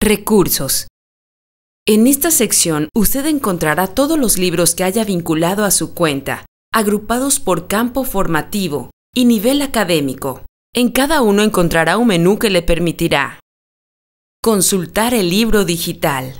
Recursos. En esta sección usted encontrará todos los libros que haya vinculado a su cuenta, agrupados por campo formativo y nivel académico. En cada uno encontrará un menú que le permitirá consultar el libro digital.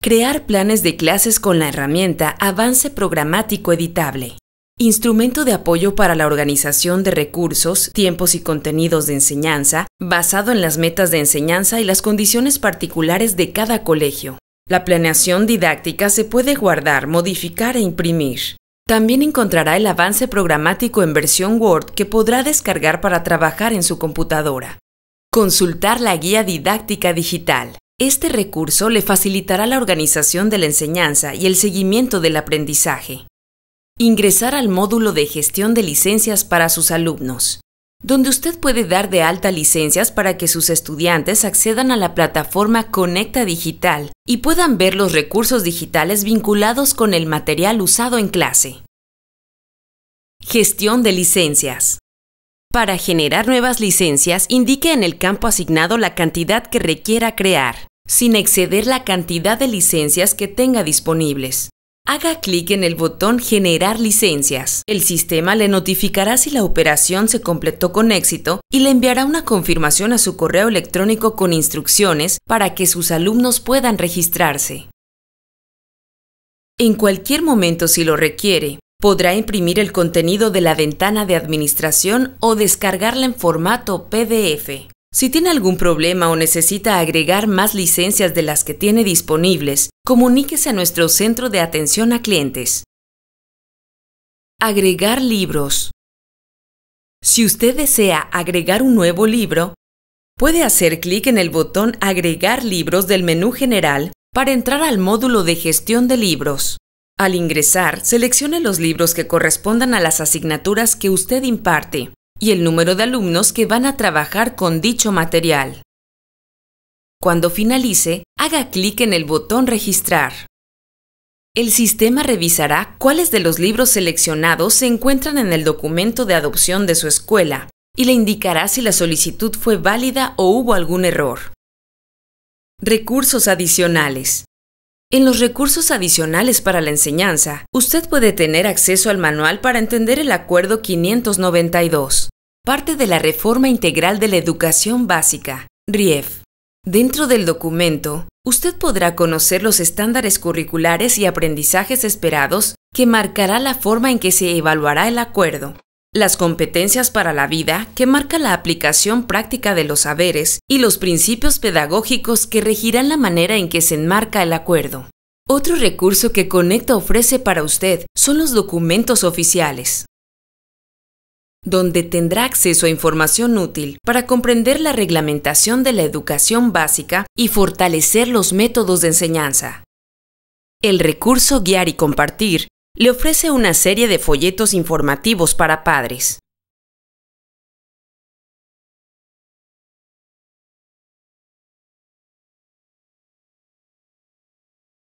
Crear planes de clases con la herramienta Avance Programático Editable instrumento de apoyo para la organización de recursos, tiempos y contenidos de enseñanza, basado en las metas de enseñanza y las condiciones particulares de cada colegio. La planeación didáctica se puede guardar, modificar e imprimir. También encontrará el avance programático en versión Word que podrá descargar para trabajar en su computadora. Consultar la guía didáctica digital. Este recurso le facilitará la organización de la enseñanza y el seguimiento del aprendizaje. Ingresar al módulo de gestión de licencias para sus alumnos, donde usted puede dar de alta licencias para que sus estudiantes accedan a la plataforma Conecta Digital y puedan ver los recursos digitales vinculados con el material usado en clase. Gestión de licencias. Para generar nuevas licencias, indique en el campo asignado la cantidad que requiera crear, sin exceder la cantidad de licencias que tenga disponibles. Haga clic en el botón Generar licencias. El sistema le notificará si la operación se completó con éxito y le enviará una confirmación a su correo electrónico con instrucciones para que sus alumnos puedan registrarse. En cualquier momento si lo requiere, podrá imprimir el contenido de la ventana de administración o descargarla en formato PDF. Si tiene algún problema o necesita agregar más licencias de las que tiene disponibles, comuníquese a nuestro centro de atención a clientes. Agregar libros. Si usted desea agregar un nuevo libro, puede hacer clic en el botón Agregar libros del menú general para entrar al módulo de gestión de libros. Al ingresar, seleccione los libros que correspondan a las asignaturas que usted imparte y el número de alumnos que van a trabajar con dicho material. Cuando finalice, haga clic en el botón Registrar. El sistema revisará cuáles de los libros seleccionados se encuentran en el documento de adopción de su escuela y le indicará si la solicitud fue válida o hubo algún error. Recursos adicionales. En los recursos adicionales para la enseñanza, usted puede tener acceso al manual para entender el Acuerdo 592, parte de la Reforma Integral de la Educación Básica, RIEF. Dentro del documento, usted podrá conocer los estándares curriculares y aprendizajes esperados que marcará la forma en que se evaluará el acuerdo, las competencias para la vida que marca la aplicación práctica de los saberes y los principios pedagógicos que regirán la manera en que se enmarca el acuerdo. Otro recurso que Conecta ofrece para usted son los documentos oficiales donde tendrá acceso a información útil para comprender la reglamentación de la educación básica y fortalecer los métodos de enseñanza. El recurso Guiar y Compartir le ofrece una serie de folletos informativos para padres,